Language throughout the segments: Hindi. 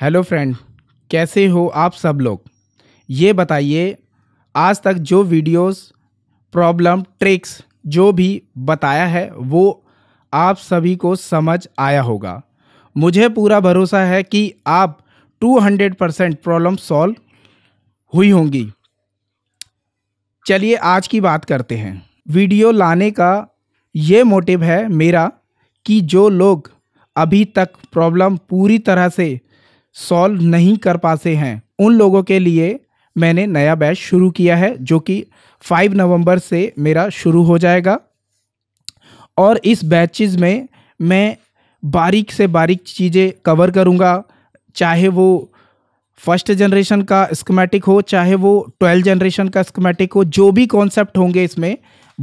हेलो फ्रेंड कैसे हो आप सब लोग ये बताइए आज तक जो वीडियोस प्रॉब्लम ट्रिक्स जो भी बताया है वो आप सभी को समझ आया होगा मुझे पूरा भरोसा है कि आप 200 परसेंट प्रॉब्लम सॉल्व हुई होंगी चलिए आज की बात करते हैं वीडियो लाने का ये मोटिव है मेरा कि जो लोग अभी तक प्रॉब्लम पूरी तरह से सॉल्व नहीं कर पाते हैं उन लोगों के लिए मैंने नया बैच शुरू किया है जो कि 5 नवंबर से मेरा शुरू हो जाएगा और इस बैचेस में मैं बारीक से बारीक चीज़ें कवर करूँगा चाहे वो फर्स्ट जनरेशन का स्कमेटिक हो चाहे वो ट्वेल्थ जनरेशन का स्कमेटिक हो जो भी कॉन्सेप्ट होंगे इसमें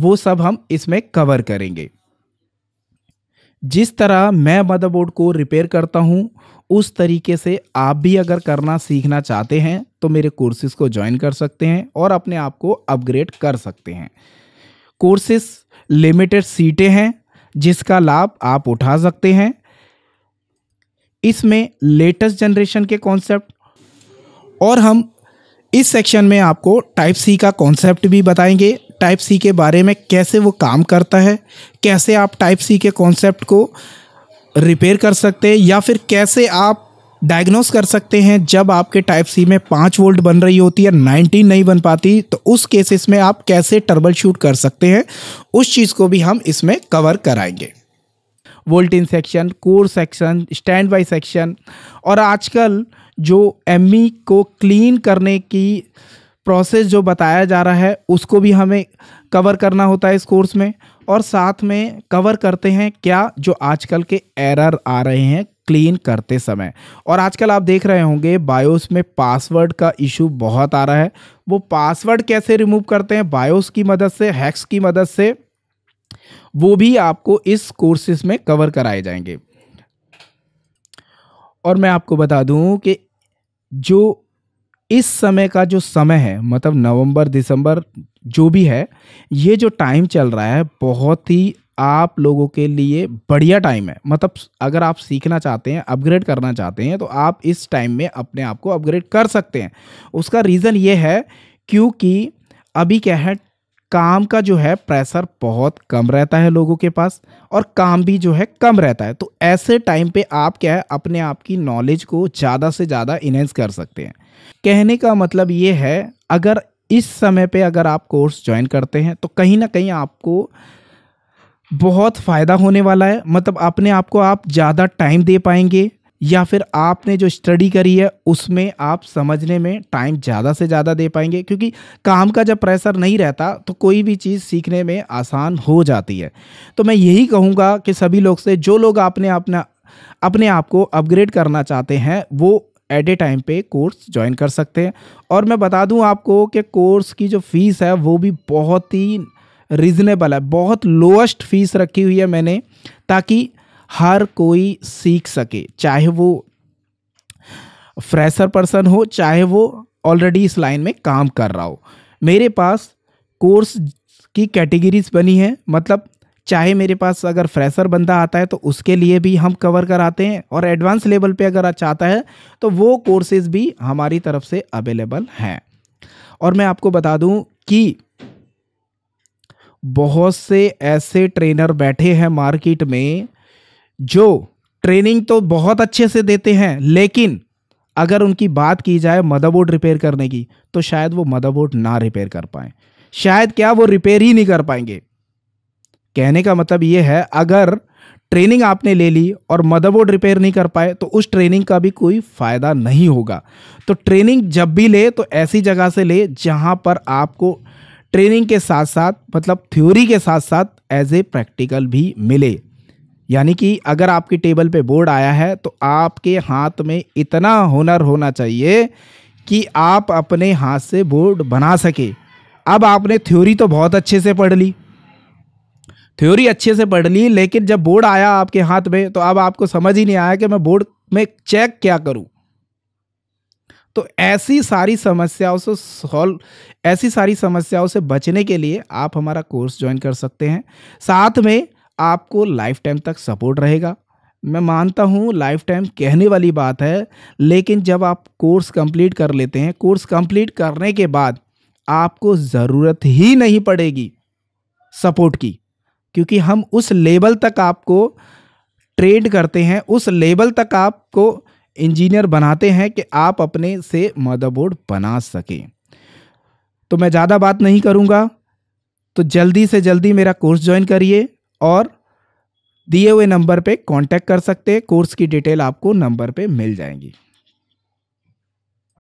वो सब हम इसमें कवर करेंगे जिस तरह मैं मदरबोर्ड को रिपेयर करता हूँ उस तरीके से आप भी अगर करना सीखना चाहते हैं तो मेरे कोर्सेज़ को ज्वाइन कर सकते हैं और अपने आप को अपग्रेड कर सकते हैं कोर्सेस लिमिटेड सीटें हैं जिसका लाभ आप उठा सकते हैं इसमें लेटेस्ट जनरेशन के कॉन्सेप्ट और हम इस सेक्शन में आपको टाइप सी का कॉन्सेप्ट भी बताएंगे टाइप सी के बारे में कैसे वो काम करता है कैसे आप टाइप सी के कॉन्सेप्ट को रिपेयर कर सकते हैं या फिर कैसे आप डायग्नोस कर सकते हैं जब आपके टाइप सी में पाँच वोल्ट बन रही होती है नाइनटीन नहीं बन पाती तो उस केसेस में आप कैसे टर्बल शूट कर सकते हैं उस चीज़ को भी हम इसमें कवर कराएंगे volt in section core section stand by section और आजकल जो एम e को क्लीन करने की प्रोसेस जो बताया जा रहा है उसको भी हमें कवर करना होता है इस कोर्स में और साथ में कवर करते हैं क्या जो आजकल के एरर आ रहे हैं क्लीन करते समय और आजकल आप देख रहे होंगे बायोस में पासवर्ड का इशू बहुत आ रहा है वो पासवर्ड कैसे रिमूव करते हैं बायोस की मदद से हैक्स की मदद से वो भी आपको इस कोर्सेज में कवर कराए जाएंगे और मैं आपको बता दूं कि जो इस समय का जो समय है मतलब नवंबर दिसंबर जो भी है ये जो टाइम चल रहा है बहुत ही आप लोगों के लिए बढ़िया टाइम है मतलब अगर आप सीखना चाहते हैं अपग्रेड करना चाहते हैं तो आप इस टाइम में अपने आप को अपग्रेड कर सकते हैं उसका रीज़न ये है क्योंकि अभी क्या है काम का जो है प्रेशर बहुत कम रहता है लोगों के पास और काम भी जो है कम रहता है तो ऐसे टाइम पे आप क्या है अपने आप की नॉलेज को ज़्यादा से ज़्यादा इन्हेंस कर सकते हैं कहने का मतलब ये है अगर इस समय पे अगर आप कोर्स ज्वाइन करते हैं तो कहीं ना कहीं आपको बहुत फ़ायदा होने वाला है मतलब अपने आप को आप ज़्यादा टाइम दे पाएंगे या फिर आपने जो स्टडी करी है उसमें आप समझने में टाइम ज़्यादा से ज़्यादा दे पाएंगे क्योंकि काम का जब प्रेशर नहीं रहता तो कोई भी चीज़ सीखने में आसान हो जाती है तो मैं यही कहूँगा कि सभी लोग से जो लोग अपने अपना अपने आप को अपग्रेड करना चाहते हैं वो एट ए टाइम पे कोर्स ज्वाइन कर सकते हैं और मैं बता दूं आपको कि कोर्स की जो फ़ीस है वो भी बहुत ही रिजनेबल है बहुत लोएस्ट फ़ीस रखी हुई है मैंने ताकि हर कोई सीख सके चाहे वो फ्रेशर पर्सन हो चाहे वो ऑलरेडी इस लाइन में काम कर रहा हो मेरे पास कोर्स की कैटेगरीज बनी है मतलब चाहे मेरे पास अगर फ्रेशर बंदा आता है तो उसके लिए भी हम कवर कराते हैं और एडवांस लेवल पे अगर चाहता अच्छा है तो वो कोर्सेज़ भी हमारी तरफ से अवेलेबल हैं और मैं आपको बता दूं कि बहुत से ऐसे ट्रेनर बैठे हैं मार्केट में जो ट्रेनिंग तो बहुत अच्छे से देते हैं लेकिन अगर उनकी बात की जाए मदरबोर्ड रिपेयर करने की तो शायद वो मदरबोर्ड ना रिपेयर कर पाएँ शायद क्या वो रिपेयर ही नहीं कर पाएंगे कहने का मतलब ये है अगर ट्रेनिंग आपने ले ली और मदरबोर्ड रिपेयर नहीं कर पाए तो उस ट्रेनिंग का भी कोई फ़ायदा नहीं होगा तो ट्रेनिंग जब भी ले तो ऐसी जगह से ले जहाँ पर आपको ट्रेनिंग के साथ साथ मतलब थ्योरी के साथ साथ एज ए प्रैक्टिकल भी मिले यानी कि अगर आपकी टेबल पे बोर्ड आया है तो आपके हाथ में इतना हुनर होना चाहिए कि आप अपने हाथ से बोर्ड बना सके अब आपने थ्योरी तो बहुत अच्छे से पढ़ ली थ्योरी अच्छे से पढ़ ली लेकिन जब बोर्ड आया आपके हाथ में तो अब आपको समझ ही नहीं आया कि मैं बोर्ड में चेक क्या करूं तो ऐसी सारी समस्याओं से सॉल्व ऐसी सारी समस्याओं से बचने के लिए आप हमारा कोर्स ज्वाइन कर सकते हैं साथ में आपको लाइफ टाइम तक सपोर्ट रहेगा मैं मानता हूँ लाइफ टाइम कहने वाली बात है लेकिन जब आप कोर्स कंप्लीट कर लेते हैं कोर्स कंप्लीट करने के बाद आपको ज़रूरत ही नहीं पड़ेगी सपोर्ट की क्योंकि हम उस लेवल तक आपको ट्रेड करते हैं उस लेवल तक आपको इंजीनियर बनाते हैं कि आप अपने से मदरबोर्ड बना सकें तो मैं ज़्यादा बात नहीं करूँगा तो जल्दी से जल्दी मेरा कोर्स ज्वाइन करिए और दिए हुए नंबर पे कांटेक्ट कर सकते हैं कोर्स की डिटेल आपको नंबर पे मिल जाएंगी